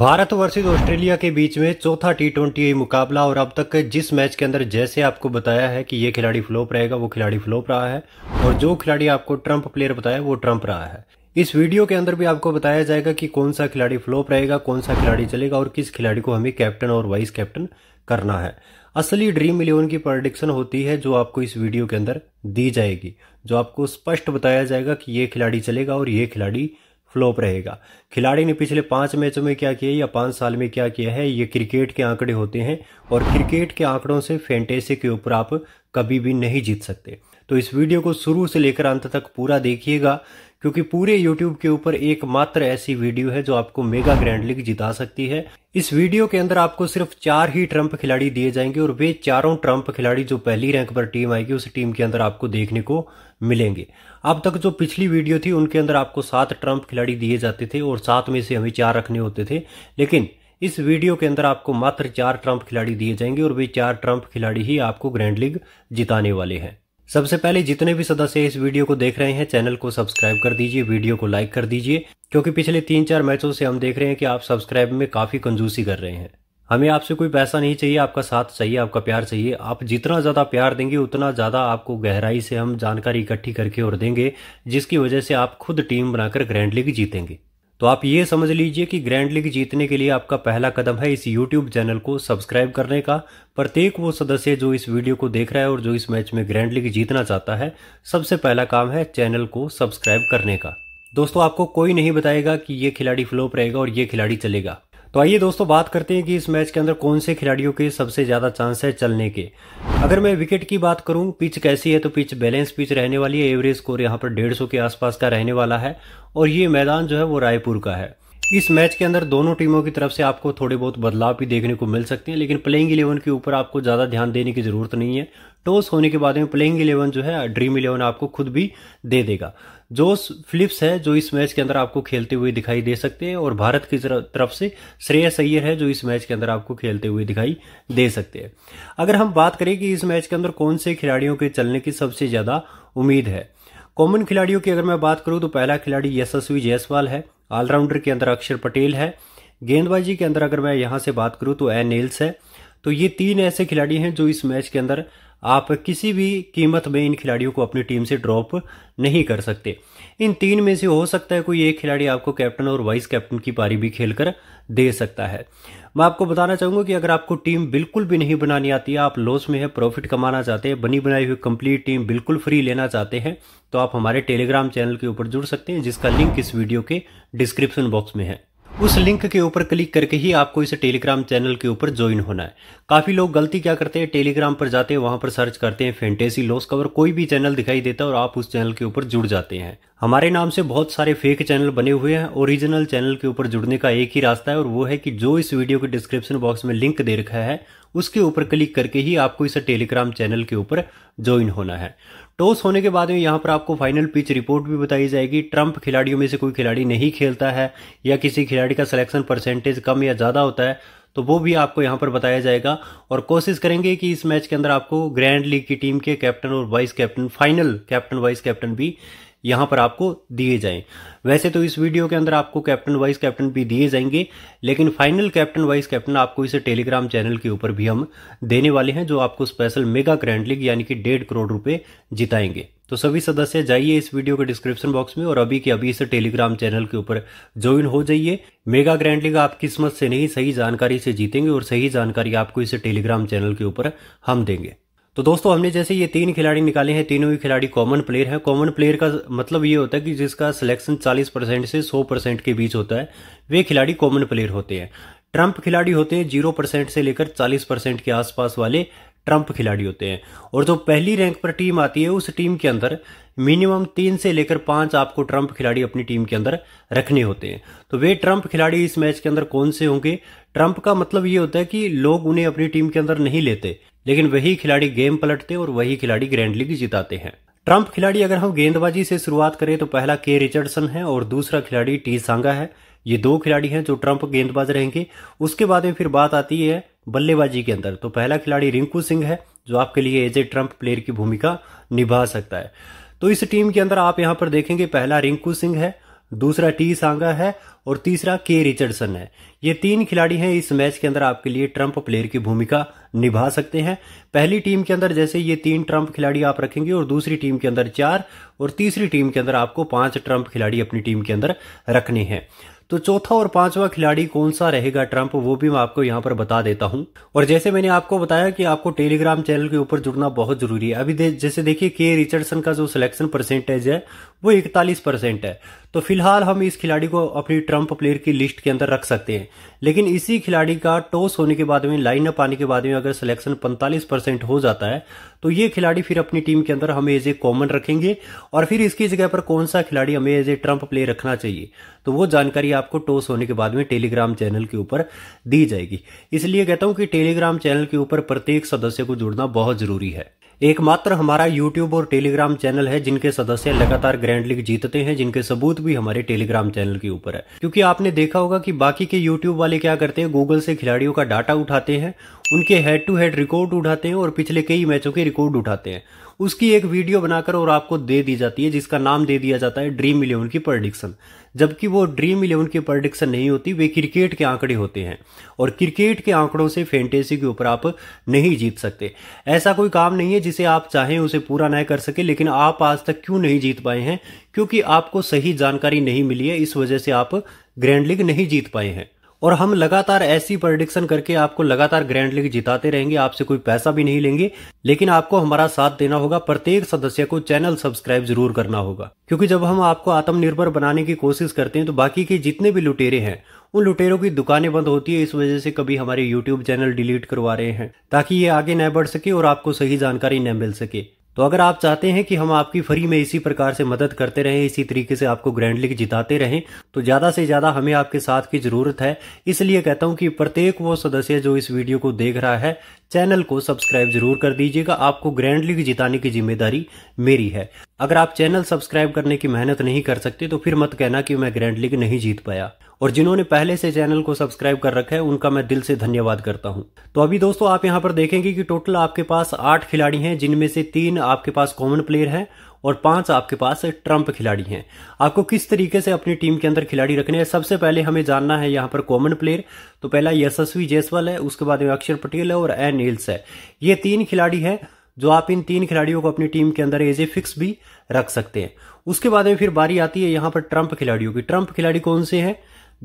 Bharat versus Australia के बीच में चौथा टी ट्वेंटी मुकाबला और अब तक जिस मैच के अंदर जैसे आपको बताया है कि ये खिलाड़ी फ्लोप रहेगा वो खिलाड़ी फ्लोप रहा है और जो खिलाड़ी आपको ट्रंप प्लेयर बताया वो ट्रंप रहा है इस वीडियो के अंदर भी आपको बताया जाएगा कि कौन सा खिलाड़ी फ्लोप रहेगा कौन सा खिलाड़ी चलेगा और किस खिलाड़ी को हमें कैप्टन और वाइस कैप्टन करना है असली ड्रीम इलेवन की प्रोडिक्शन होती है जो आपको इस वीडियो के अंदर दी जाएगी जो आपको स्पष्ट बताया जाएगा कि ये खिलाड़ी चलेगा और ये खिलाड़ी फ्लोप रहेगा खिलाड़ी ने पिछले पाँच मैचों में क्या किया या पाँच साल में क्या किया है ये क्रिकेट के आंकड़े होते हैं और क्रिकेट के आंकड़ों से फैंटेसी के ऊपर आप कभी भी नहीं जीत सकते तो इस वीडियो को शुरू से लेकर अंत तक पूरा देखिएगा क्योंकि पूरे YouTube के ऊपर एकमात्र ऐसी वीडियो है जो आपको मेगा ग्रैंड लीग जिता सकती है इस वीडियो के अंदर आपको सिर्फ चार ही ट्रंप खिलाड़ी दिए जाएंगे और वे चारों ट्रंप खिलाड़ी जो पहली रैंक पर टीम आएगी उस टीम के अंदर आपको देखने को मिलेंगे अब तक जो पिछली वीडियो थी उनके अंदर आपको सात ट्रंप खिलाड़ी दिए जाते थे और सात में से हमें चार रखने होते थे लेकिन इस वीडियो के अंदर आपको मात्र चार ट्रंप खिलाड़ी दिए जाएंगे और वे चार ट्रंप खिलाड़ी ही आपको ग्रैंड लीग जिताने वाले हैं सबसे पहले जितने भी सदस्य इस वीडियो को देख रहे हैं चैनल को सब्सक्राइब कर दीजिए वीडियो को लाइक कर दीजिए क्योंकि पिछले तीन चार मैचों से हम देख रहे हैं कि आप सब्सक्राइब में काफ़ी कंजूसी कर रहे हैं हमें आपसे कोई पैसा नहीं चाहिए आपका साथ चाहिए आपका प्यार चाहिए आप जितना ज़्यादा प्यार देंगे उतना ज़्यादा आपको गहराई से हम जानकारी इकट्ठी करके और देंगे जिसकी वजह से आप खुद टीम बनाकर ग्रैंड लीग जीतेंगे तो आप ये समझ लीजिए कि ग्रैंड लीग जीतने के लिए आपका पहला कदम है इस यूट्यूब चैनल को सब्सक्राइब करने का प्रत्येक वो सदस्य जो इस वीडियो को देख रहा है और जो इस मैच में ग्रैंड लीग जीतना चाहता है सबसे पहला काम है चैनल को सब्सक्राइब करने का दोस्तों आपको कोई नहीं बताएगा कि ये खिलाड़ी फ्लोप रहेगा और ये खिलाड़ी चलेगा तो आइए दोस्तों बात करते हैं कि इस मैच के अंदर कौन से खिलाड़ियों के सबसे ज़्यादा चांस है चलने के अगर मैं विकेट की बात करूं पिच कैसी है तो पिच बैलेंस पिच रहने वाली है एवरेज स्कोर यहाँ पर डेढ़ के आसपास का रहने वाला है और ये मैदान जो है वो रायपुर का है इस मैच के अंदर दोनों टीमों की तरफ से आपको थोड़े बहुत बदलाव भी देखने को मिल सकते हैं लेकिन प्लेइंग इलेवन के ऊपर आपको ज़्यादा ध्यान देने की ज़रूरत नहीं है टॉस होने के बाद में प्लेइंग इलेवन जो है ड्रीम इलेवन आपको खुद भी दे देगा जोस फिलिप्स है जो इस मैच के अंदर आपको खेलते हुए दिखाई दे सकते हैं और भारत की तरफ से श्रेय सैयर है जो इस मैच के अंदर आपको खेलते हुए दिखाई दे सकते हैं अगर हम बात करें कि इस मैच के अंदर कौन से खिलाड़ियों के चलने की सबसे ज़्यादा उम्मीद है कॉमन खिलाड़ियों की अगर मैं बात करूं तो पहला खिलाड़ी यशस्वी जायसवाल है ऑलराउंडर के अंदर अक्षर पटेल है गेंदबाजी के अंदर अगर मैं यहाँ से बात करूँ तो ए नेल्स है तो ये तीन ऐसे खिलाड़ी हैं जो इस मैच के अंदर आप किसी भी कीमत में इन खिलाड़ियों को अपनी टीम से ड्रॉप नहीं कर सकते इन तीन में से हो सकता है कोई एक खिलाड़ी आपको कैप्टन और वाइस कैप्टन की पारी भी खेलकर दे सकता है मैं आपको बताना चाहूंगा कि अगर आपको टीम बिल्कुल भी नहीं बनानी आती है आप लॉस में है प्रॉफिट कमाना चाहते हैं बनी बनाई हुई कंप्लीट टीम बिल्कुल फ्री लेना चाहते हैं तो आप हमारे टेलीग्राम चैनल के ऊपर जुड़ सकते हैं जिसका लिंक इस वीडियो के डिस्क्रिप्शन बॉक्स में है उस लिंक के ऊपर क्लिक करके ही आपको इस टेलीग्राम चैनल के ऊपर ज्वाइन होना है काफ़ी लोग गलती क्या करते हैं टेलीग्राम पर जाते हैं वहां पर सर्च करते हैं फेंटेसी लॉस कवर कोई भी चैनल दिखाई देता है और आप उस चैनल के ऊपर जुड़ जाते हैं हमारे नाम से बहुत सारे फेक चैनल बने हुए हैं ओरिजिनल चैनल के ऊपर जुड़ने का एक ही रास्ता है और वो है कि जो इस वीडियो के डिस्क्रिप्शन बॉक्स में लिंक दे रखा है उसके ऊपर क्लिक करके ही आपको इस टेलीग्राम चैनल के ऊपर ज्वाइन होना है टॉस होने के बाद में यहाँ पर आपको फाइनल पिच रिपोर्ट भी बताई जाएगी ट्रंप खिलाड़ियों में से कोई खिलाड़ी नहीं खेलता है या किसी खिलाड़ी का सिलेक्शन परसेंटेज कम या ज़्यादा होता है तो वो भी आपको यहाँ पर बताया जाएगा और कोशिश करेंगे कि इस मैच के अंदर आपको ग्रैंड लीग की टीम के कैप्टन और vice captain final captain vice captain भी यहां पर आपको दिए जाएं वैसे तो इस वीडियो के अंदर आपको कैप्टन वाइस कैप्टन भी दिए जाएंगे लेकिन फाइनल कैप्टन वाइस कैप्टन आपको इसे टेलीग्राम चैनल के ऊपर भी हम देने वाले हैं जो आपको स्पेशल मेगा ग्रैंड लीग यानी कि डेढ़ करोड़ रुपए जिताएंगे तो सभी सदस्य जाइए इस वीडियो के डिस्क्रिप्शन बॉक्स में और अभी के अभी इसे टेलीग्राम चैनल के ऊपर ज्वाइन हो जाइए मेगा ग्रैंड लीग आप किस्मत से नहीं सही जानकारी से जीतेंगे और सही जानकारी आपको इसे टेलीग्राम चैनल के ऊपर हम देंगे तो दोस्तों हमने जैसे ये तीन खिलाड़ी निकाले हैं तीनों ही खिलाड़ी कॉमन प्लेयर है कॉमन प्लेयर का मतलब ये होता है कि जिसका सिलेक्शन 40 परसेंट से 100 परसेंट के बीच होता है वे खिलाड़ी कॉमन प्लेयर होते हैं ट्रंप खिलाड़ी होते हैं जीरो परसेंट से लेकर चालीस परसेंट के आसपास वाले ट्रंप खिलाड़ी होते हैं और जो पहली रैंक पर टीम आती है उस टीम के अंदर मिनिमम तीन से लेकर पांच आपको ट्रंप खिलाड़ी अपनी टीम के अंदर रखने होते हैं तो वे ट्रंप खिलाड़ी इस मैच के अंदर कौन से होंगे ट्रंप का मतलब ये होता है कि लोग उन्हें अपनी टीम के अंदर नहीं लेते लेकिन वही खिलाड़ी गेम पलटते और वही खिलाड़ी ग्रैंड लीग जिताते हैं ट्रंप खिलाड़ी अगर हम गेंदबाजी से शुरुआत करें तो पहला के रिचर्डसन है और दूसरा खिलाड़ी टी सांगा है ये दो खिलाड़ी हैं जो ट्रंप गेंदबाज रहेंगे उसके बाद में फिर बात आती है बल्लेबाजी के अंदर तो पहला खिलाड़ी रिंकू सिंह है जो आपके लिए एज ए ट्रंप प्लेयर की भूमिका निभा सकता है तो इस टीम के अंदर आप यहां पर देखेंगे पहला रिंकू सिंह है दूसरा टी सांगा है और तीसरा के रिचर्डसन है ये तीन खिलाड़ी हैं इस मैच के अंदर आपके लिए ट्रंप प्लेयर की भूमिका निभा सकते हैं पहली टीम के अंदर जैसे ये तीन ट्रंप खिलाड़ी आप रखेंगे और दूसरी टीम के अंदर चार और तीसरी टीम के अंदर आपको पांच ट्रंप खिलाड़ी अपनी टीम के अंदर रखने हैं तो चौथा और पांचवा खिलाड़ी कौन सा रहेगा ट्रंप वो भी मैं आपको यहाँ पर बता देता हूँ और जैसे मैंने आपको बताया कि आपको टेलीग्राम चैनल के ऊपर जुड़ना बहुत जरूरी है अभी जैसे देखिए के रिचर्डसन का जो सिलेक्शन परसेंटेज है वो इकतालीस परसेंट है तो फिलहाल हम इस खिलाड़ी को अपनी ट्रंप प्लेयर की लिस्ट के अंदर रख सकते हैं लेकिन इसी खिलाड़ी का टॉस होने के बाद में लाइनअप आने के बाद में अगर सिलेक्शन 45 परसेंट हो जाता है तो ये खिलाड़ी फिर अपनी टीम के अंदर हमें एज ए कॉमन रखेंगे और फिर इसकी जगह पर कौन सा खिलाड़ी हमें एज ए ट्रम्प प्ले रखना चाहिए तो वो जानकारी आपको टॉस होने के बाद में टेलीग्राम चैनल के ऊपर दी जाएगी इसलिए कहता हूं कि टेलीग्राम चैनल के ऊपर प्रत्येक सदस्य को जुड़ना बहुत जरूरी है एकमात्र हमारा यूट्यूब और टेलीग्राम चैनल है जिनके सदस्य लगातार ग्रैंड लीग जीतते हैं जिनके सबूत भी हमारे टेलीग्राम चैनल के ऊपर है क्योंकि आपने देखा होगा कि बाकी के यूट्यूब वाले क्या करते हैं गूगल से खिलाड़ियों का डाटा उठाते हैं उनके हेड टू हेड रिकॉर्ड उठाते हैं और पिछले कई मैचों के रिकॉर्ड उठाते हैं उसकी एक वीडियो बनाकर और आपको दे दी जाती है जिसका नाम दे दिया जाता है ड्रीम इलेवन की प्रडिक्शन जबकि वो ड्रीम इलेवन की प्रडिक्शन नहीं होती वे क्रिकेट के आंकड़े होते हैं और क्रिकेट के आंकड़ों से फेंटेसी के ऊपर आप नहीं जीत सकते ऐसा कोई काम नहीं है जिसे आप चाहें उसे पूरा न कर सके लेकिन आप आज तक क्यों नहीं जीत पाए हैं क्योंकि आपको सही जानकारी नहीं मिली है इस वजह से आप ग्रैंड लीग नहीं जीत पाए हैं और हम लगातार ऐसी प्रडिक्शन करके आपको लगातार ग्रैंड लीग जिताते रहेंगे आपसे कोई पैसा भी नहीं लेंगे लेकिन आपको हमारा साथ देना होगा प्रत्येक सदस्य को चैनल सब्सक्राइब जरूर करना होगा क्योंकि जब हम आपको आत्मनिर्भर बनाने की कोशिश करते हैं तो बाकी के जितने भी लुटेरे हैं उन लुटेरों की दुकानें बंद होती है इस वजह से कभी हमारे यूट्यूब चैनल डिलीट करवा रहे हैं ताकि ये आगे न बढ़ सके और आपको सही जानकारी न मिल सके तो अगर आप चाहते हैं कि हम आपकी फ्री में इसी प्रकार से मदद करते रहें इसी तरीके से आपको ग्रैंड लीग जिताते रहें तो ज़्यादा से ज़्यादा हमें आपके साथ की ज़रूरत है इसलिए कहता हूं कि प्रत्येक वो सदस्य जो इस वीडियो को देख रहा है चैनल को सब्सक्राइब जरूर कर दीजिएगा आपको ग्रैंड लीग जिताने की जिम्मेदारी मेरी है अगर आप चैनल सब्सक्राइब करने की मेहनत नहीं कर सकते तो फिर मत कहना कि मैं ग्रैंड लीग नहीं जीत पाया और जिन्होंने पहले से चैनल को सब्सक्राइब कर रखा है उनका मैं दिल से धन्यवाद करता हूं तो अभी दोस्तों आप यहां पर देखेंगे कि टोटल आपके पास आठ खिलाड़ी हैं जिनमें से तीन आपके पास कॉमन प्लेयर हैं और पांच आपके पास ट्रम्प खिलाड़ी हैं आपको किस तरीके से अपनी टीम के अंदर खिलाड़ी रखने हैं सबसे पहले हमें जानना है यहाँ पर कॉमन प्लेयर तो पहला यशस्वी जयसवाल है उसके बाद में अक्षर पटेल है और एन नील्स है ये तीन खिलाड़ी है जो आप इन तीन खिलाड़ियों को अपनी टीम के अंदर एज ए फिक्स भी रख सकते हैं उसके बाद में फिर बारी आती है यहाँ पर ट्रंप खिलाड़ियों की ट्रम्प खिलाड़ी कौन से हैं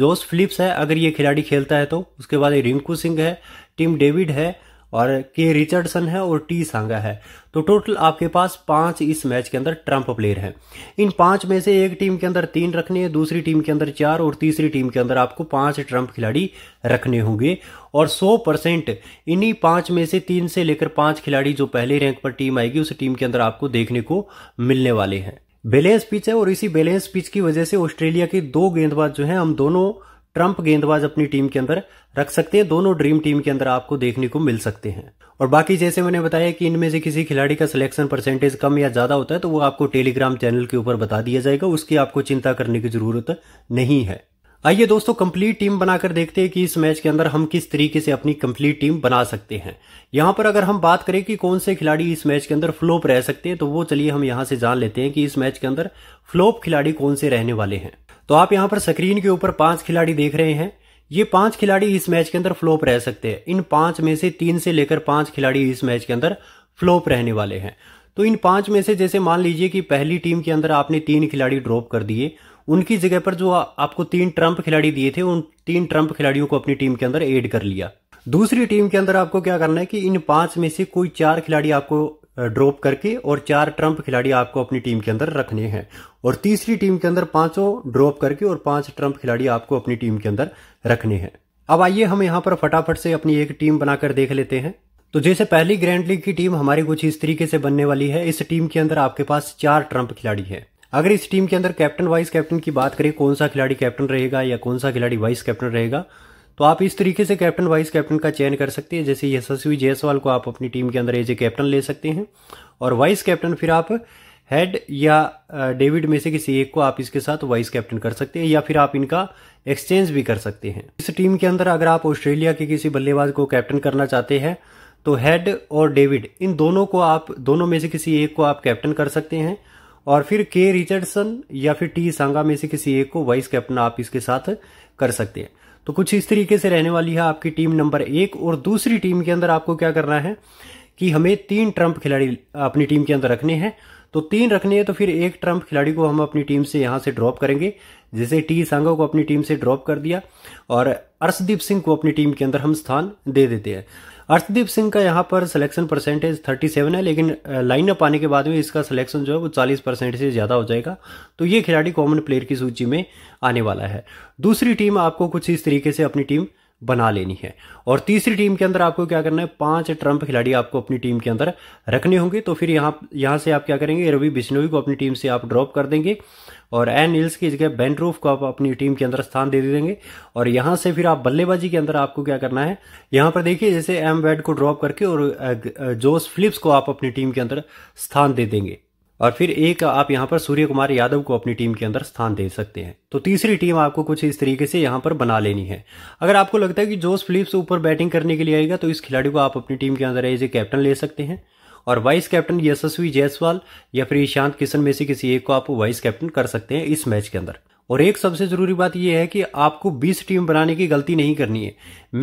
जोस फिलिप्स है अगर ये खिलाड़ी खेलता है तो उसके बाद रिंकू सिंह है टीम डेविड है और के रिचर्डसन है और टी सांगा है तो टोटल आपके पास पांच इस मैच के अंदर ट्रंप प्लेयर हैं इन पांच में से एक टीम के अंदर तीन रखने हैं दूसरी टीम के अंदर चार और तीसरी टीम के अंदर आपको पांच ट्रंप खिलाड़ी रखने होंगे और 100 परसेंट इन्हीं पांच में से तीन से लेकर पांच खिलाड़ी जो पहले रैंक पर टीम आएगी उस टीम के अंदर आपको देखने को मिलने वाले हैं बैलेंस पिच है और इसी बैलेंस पिच की वजह से ऑस्ट्रेलिया के दो गेंदबाज जो हैं हम दोनों ट्रंप गेंदबाज अपनी टीम के अंदर रख सकते हैं दोनों ड्रीम टीम के अंदर आपको देखने को मिल सकते हैं और बाकी जैसे मैंने बताया कि इनमें से किसी खिलाड़ी का सिलेक्शन परसेंटेज कम या ज़्यादा होता है तो वो आपको टेलीग्राम चैनल के ऊपर बता दिया जाएगा उसकी आपको चिंता करने की ज़रूरत नहीं है आइए दोस्तों कंप्लीट टीम बनाकर देखते हैं कि इस मैच के अंदर हम किस तरीके से अपनी कंप्लीट टीम बना सकते हैं यहां पर अगर हम बात करें कि कौन से खिलाड़ी इस मैच के अंदर फ्लोप रह सकते हैं तो वो चलिए हम यहां से जान लेते हैं कि इस मैच के अंदर फ्लोप खिलाड़ी कौन से रहने वाले हैं तो आप यहां पर स्क्रीन के ऊपर पांच खिलाड़ी देख रहे हैं ये पांच खिलाड़ी इस मैच के अंदर फ्लोप रह सकते हैं इन पांच में से तीन से लेकर पांच खिलाड़ी इस मैच के अंदर फ्लोप रहने वाले हैं तो इन पांच में से जैसे मान लीजिए कि पहली टीम के अंदर आपने तीन खिलाड़ी ड्रॉप कर दिए उनकी जगह पर जो आपको तीन ट्रम्प खिलाड़ी दिए थे उन तीन ट्रम्प खिलाड़ियों को अपनी टीम के अंदर एड कर लिया दूसरी टीम के अंदर आपको क्या करना है कि इन पांच में से कोई चार खिलाड़ी आपको ड्रॉप करके और चार ट्रंप खिलाड़ी आपको अपनी टीम के अंदर रखने हैं और तीसरी टीम के अंदर पांचों ड्रॉप करके और पांच ट्रंप खिलाड़ी आपको अपनी टीम के अंदर रखने हैं अब आइए हम यहाँ पर फटाफट से अपनी एक टीम बनाकर देख लेते हैं तो जैसे पहली ग्रैंड लीग की टीम हमारी कुछ इस तरीके से बनने वाली है इस टीम के अंदर आपके पास चार ट्रंप खिलाड़ी है अगर इस टीम के अंदर कैप्टन वाइस कैप्टन की बात करें कौन सा खिलाड़ी कैप्टन रहेगा या कौन सा खिलाड़ी वाइस कैप्टन रहेगा तो आप इस तरीके से कैप्टन वाइस कैप्टन का चयन कर सकते हैं जैसे यशस्वी जयसवाल को आप अपनी टीम के अंदर एज ए कैप्टन ले सकते हैं और वाइस कैप्टन फिर आप हेड या डेविड में से किसी एक को आप इसके साथ वाइस कैप्टन कर सकते हैं या फिर आप इनका एक्सचेंज भी कर सकते हैं इस टीम के अंदर अगर आप ऑस्ट्रेलिया के किसी बल्लेबाज को कैप्टन करना चाहते हैं तो हेड और डेविड इन दोनों को आप दोनों में से किसी एक को आप कैप्टन कर सकते हैं और फिर के रिचर्डसन या फिर टी सांगा में से किसी एक को वाइस कैप्टन आप इसके साथ कर सकते हैं तो कुछ इस तरीके से रहने वाली है आपकी टीम नंबर एक और दूसरी टीम के अंदर आपको क्या करना है कि हमें तीन ट्रंप खिलाड़ी अपनी टीम के अंदर रखने हैं तो तीन रखने हैं तो फिर एक ट्रंप खिलाड़ी को हम अपनी टीम से यहां से ड्रॉप करेंगे जैसे टी सांगा को अपनी टीम से ड्रॉप कर दिया और अर्शदीप सिंह को अपनी टीम के अंदर हम स्थान दे देते हैं अर्थदीप सिंह का यहाँ पर सिलेक्शन परसेंटेज 37 है लेकिन लाइनअप आने के बाद में इसका सिलेक्शन जो है वो 40 परसेंट से ज़्यादा हो जाएगा तो ये खिलाड़ी कॉमन प्लेयर की सूची में आने वाला है दूसरी टीम आपको कुछ इस तरीके से अपनी टीम बना लेनी है और तीसरी टीम के अंदर आपको क्या करना है पांच ट्रम्प खिलाड़ी आपको अपनी टीम के अंदर रखने होंगे तो फिर यहाँ यहाँ से आप क्या करेंगे रवि बिश्नोई को अपनी टीम से आप ड्रॉप कर देंगे और एन हिल्स की जगह बेंड्रूफ को आप अपनी टीम के अंदर स्थान दे देंगे और यहाँ से फिर आप बल्लेबाजी के अंदर आपको क्या करना है यहाँ पर देखिए जैसे एम वैड को ड्रॉप करके और जोस फिलिप्स को आप अपनी टीम के अंदर स्थान दे देंगे और फिर एक आप यहाँ पर सूर्य कुमार यादव को अपनी टीम के अंदर स्थान दे सकते हैं तो तीसरी टीम आपको कुछ इस तरीके से यहाँ पर बना लेनी है अगर आपको लगता है कि जोस फिलिप्स ऊपर बैटिंग करने के लिए आएगा तो इस खिलाड़ी को आप अपनी टीम के अंदर एज ए कैप्टन ले सकते हैं और वाइस कैप्टन यशस्वी जायसवाल या फिर ईशांत किशन में से किसी एक को आप वाइस कैप्टन कर सकते हैं इस मैच के अंदर और एक सबसे जरूरी बात यह है कि आपको 20 टीम बनाने की गलती नहीं करनी है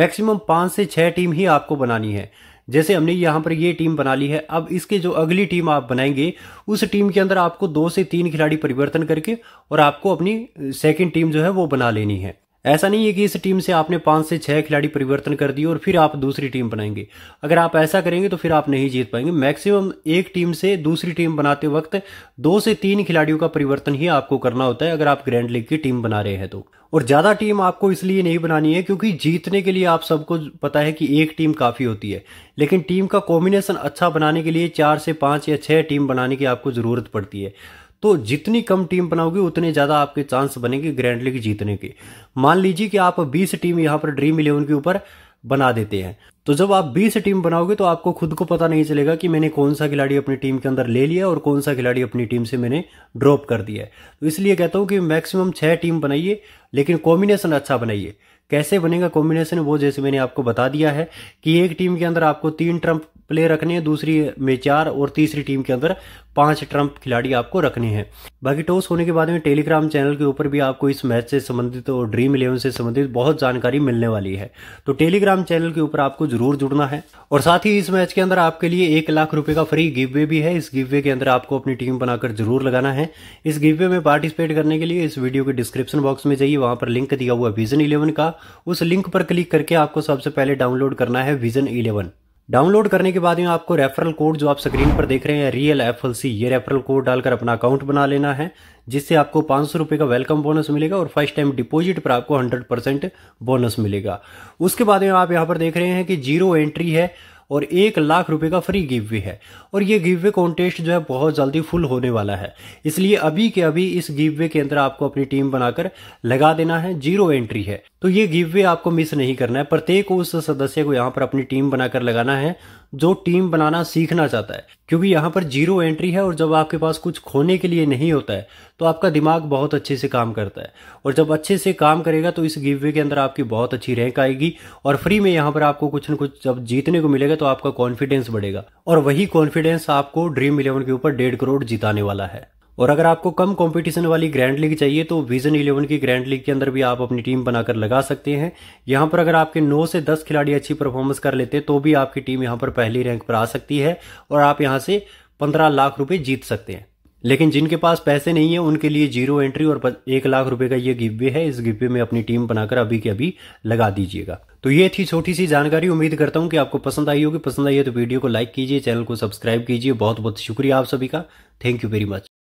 मैक्सिमम पांच से छह टीम ही आपको बनानी है जैसे हमने यहाँ पर ये टीम बना ली है अब इसके जो अगली टीम आप बनाएंगे उस टीम के अंदर आपको दो से तीन खिलाड़ी परिवर्तन करके और आपको अपनी सेकेंड टीम जो है वो बना लेनी है ऐसा नहीं है कि इस टीम से आपने पांच से छह खिलाड़ी परिवर्तन कर दिए और फिर आप दूसरी टीम बनाएंगे अगर आप ऐसा करेंगे तो फिर आप नहीं जीत पाएंगे मैक्सिमम एक टीम से दूसरी टीम बनाते वक्त दो से तीन खिलाड़ियों का परिवर्तन ही आपको करना होता है अगर आप ग्रैंड लीग की टीम बना रहे हैं तो और ज़्यादा टीम आपको इसलिए नहीं बनानी है क्योंकि जीतने के लिए आप सबको पता है कि एक टीम काफ़ी होती है लेकिन टीम का कॉम्बिनेशन अच्छा बनाने के लिए चार से पांच या छह टीम बनाने की आपको ज़रूरत पड़ती है तो जितनी कम टीम बनाओगे उतने ज़्यादा आपके चांस बनेंगे ग्रैंड लीग जीतने के मान लीजिए कि आप 20 टीम यहाँ पर ड्रीम इलेवन के ऊपर बना देते हैं तो जब आप 20 टीम बनाओगे तो आपको खुद को पता नहीं चलेगा कि मैंने कौन सा खिलाड़ी अपनी टीम के अंदर ले लिया और कौन सा खिलाड़ी अपनी टीम से मैंने ड्रॉप कर दिया है तो इसलिए कहता हूँ कि मैक्सिमम छः टीम बनाइए लेकिन कॉम्बिनेशन अच्छा बनाइए कैसे बनेगा कॉम्बिनेशन वो जैसे मैंने आपको बता दिया है कि एक टीम के अंदर आपको तीन ट्रम्प प्ले रखने हैं दूसरी में चार और तीसरी टीम के अंदर पांच ट्रम्प खिलाड़ी आपको रखने हैं बाकी टॉस होने के बाद में टेलीग्राम चैनल के ऊपर भी आपको इस मैच से संबंधित और ड्रीम इलेवन से संबंधित बहुत जानकारी मिलने वाली है तो टेलीग्राम चैनल के ऊपर आपको जरूर जुड़ना है और साथ ही इस मैच के अंदर आपके लिए एक लाख रुपए का फ्री गिववे भी है इस गिववे के अंदर आपको अपनी टीम बनाकर जरूर लगाना है इस गिववे में पार्टिसिपेट करने के लिए इस वीडियो के डिस्क्रिप्शन बॉक्स में जाइए वहां पर लिंक दिया हुआ विजन इलेवन का उस लिंक पर क्लिक करके आपको सबसे पहले डाउनलोड करना है विजन इलेवन डाउनलोड करने के बाद में आपको रेफरल कोड जो आप स्क्रीन पर देख रहे हैं रियल एफ ये रेफरल कोड डालकर अपना अकाउंट बना लेना है जिससे आपको पांच सौ रुपए का वेलकम बोनस मिलेगा और फर्स्ट टाइम डिपॉजिट पर आपको हंड्रेड परसेंट बोनस मिलेगा उसके बाद में आप यहां पर देख रहे हैं कि जीरो एंट्री है और एक लाख रुपए का फ्री गिव वे है और ये गिव वे कॉन्टेस्ट जो है बहुत जल्दी फुल होने वाला है इसलिए अभी के अभी इस गिव वे के अंदर आपको अपनी टीम बनाकर लगा देना है जीरो एंट्री है तो ये गिव वे आपको मिस नहीं करना है प्रत्येक उस सदस्य को यहाँ पर अपनी टीम बनाकर लगाना है जो टीम बनाना सीखना चाहता है क्योंकि यहाँ पर जीरो एंट्री है और जब आपके पास कुछ खोने के लिए नहीं होता है तो आपका दिमाग बहुत अच्छे से काम करता है और जब अच्छे से काम करेगा तो इस गिव वे के अंदर आपकी बहुत अच्छी रैंक आएगी और फ्री में यहाँ पर आपको कुछ ना कुछ जब जीतने को मिलेगा तो आपका कॉन्फिडेंस बढ़ेगा और वही कॉन्फिडेंस आपको ड्रीम इलेवन के ऊपर डेढ़ करोड़ जिताने वाला है और अगर आपको कम कंपटीशन वाली ग्रैंड लीग चाहिए तो विजन इलेवन की ग्रैंड लीग के अंदर भी आप अपनी टीम बनाकर लगा सकते हैं यहाँ पर अगर आपके 9 से 10 खिलाड़ी अच्छी परफॉर्मेंस कर लेते हैं तो भी आपकी टीम यहाँ पर पहली रैंक पर आ सकती है और आप यहाँ से 15 लाख रुपए जीत सकते हैं लेकिन जिनके पास पैसे नहीं है उनके लिए जीरो एंट्री और एक लाख रुपए का ये गिब्बे है इस गिब्बे में अपनी टीम बनाकर अभी के अभी लगा दीजिएगा तो ये थी छोटी सी जानकारी उम्मीद करता हूँ कि आपको पसंद आई होगी पसंद आई है तो वीडियो को लाइक कीजिए चैनल को सब्सक्राइब कीजिए बहुत बहुत शुक्रिया आप सभी का थैंक यू वेरी मच